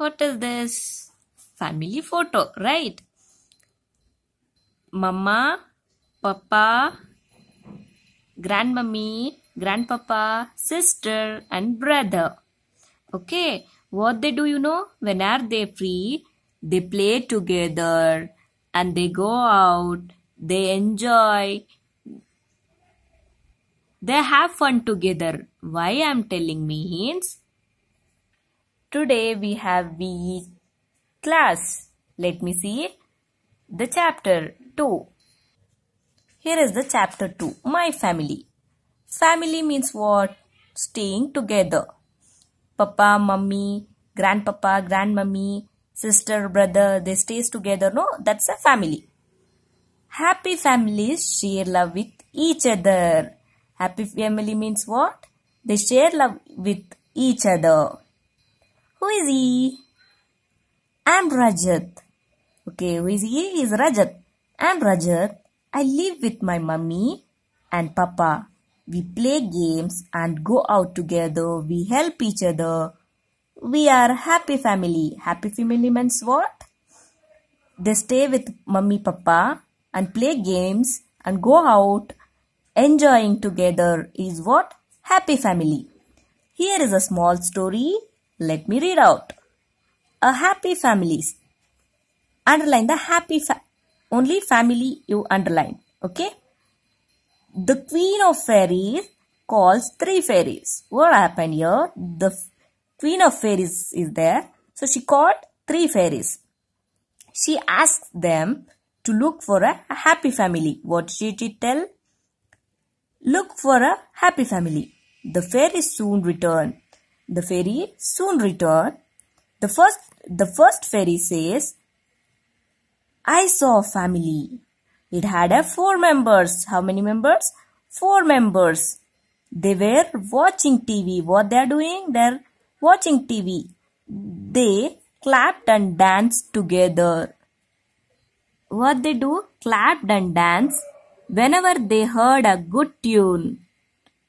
What is this? Family photo, right? Mama, Papa, Grandmummy, Grandpapa, sister and brother. Okay, what they do you know? When are they free? They play together and they go out. They enjoy. They have fun together. Why I am telling means Today we have VE class. Let me see the chapter 2. Here is the chapter 2. My family. Family means what? Staying together. Papa, mummy, grandpapa, grandmummy, sister, brother, they stays together. No, that's a family. Happy families share love with each other. Happy family means what? They share love with each other. Who is he? I'm Rajat. Okay, who is he? He's is Rajat. I'm Rajat. I live with my mummy and papa. We play games and go out together. We help each other. We are happy family. Happy family means what? They stay with mummy, papa and play games and go out enjoying together is what happy family. Here is a small story let me read out. A happy families. Underline the happy fa only family you underline. Okay. The queen of fairies calls three fairies. What happened here? The queen of fairies is there. So she called three fairies. She asked them to look for a happy family. What did she tell? Look for a happy family. The fairies soon returned. The fairy soon returned. The first, the first fairy says, I saw a family. It had a four members. How many members? Four members. They were watching TV. What they are doing? They are watching TV. They clapped and danced together. What they do? Clapped and danced whenever they heard a good tune.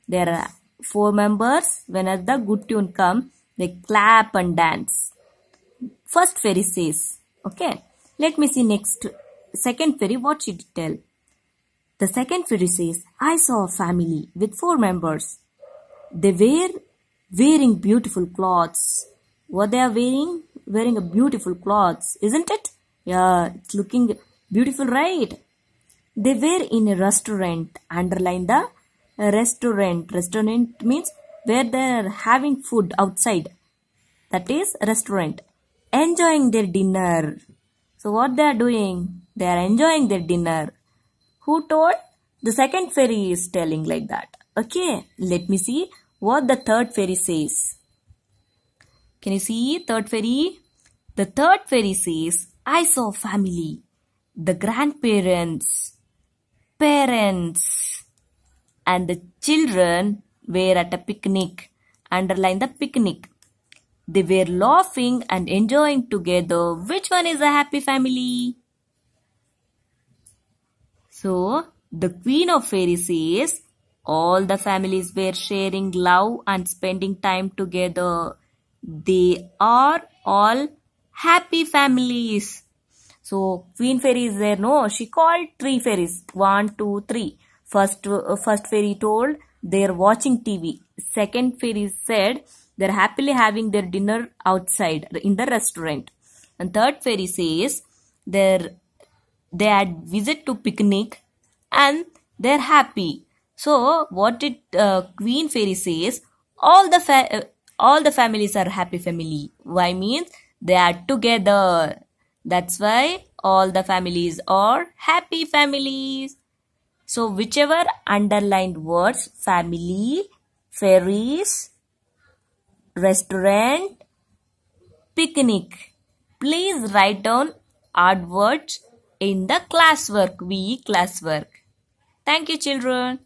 There are four members, whenever the good tune come, they clap and dance. First fairy says, okay, let me see next, second fairy, what she tell? The second fairy says, I saw a family with four members. They were wearing beautiful clothes. What they are wearing? Wearing a beautiful clothes, isn't it? Yeah, it's looking beautiful, right? They were in a restaurant. Underline the restaurant restaurant means where they are having food outside that is restaurant enjoying their dinner so what they are doing they are enjoying their dinner who told the second fairy is telling like that okay let me see what the third fairy says can you see third fairy the third fairy says i saw family the grandparents parents and the children were at a picnic. Underline the picnic. They were laughing and enjoying together. Which one is a happy family? So, the queen of fairies says, all the families were sharing love and spending time together. They are all happy families. So, queen fairy is there, no? She called three fairies. One, two, three. First, uh, first fairy told they are watching TV. Second fairy said they are happily having their dinner outside in the restaurant. And third fairy says they they had visit to picnic and they're happy. So what did uh, Queen Fairy says? All the fa- uh, all the families are happy family. Why means they are together. That's why all the families are happy families. So whichever underlined words family, ferries, restaurant, picnic. Please write down adverbs words in the classwork, VE classwork. Thank you children.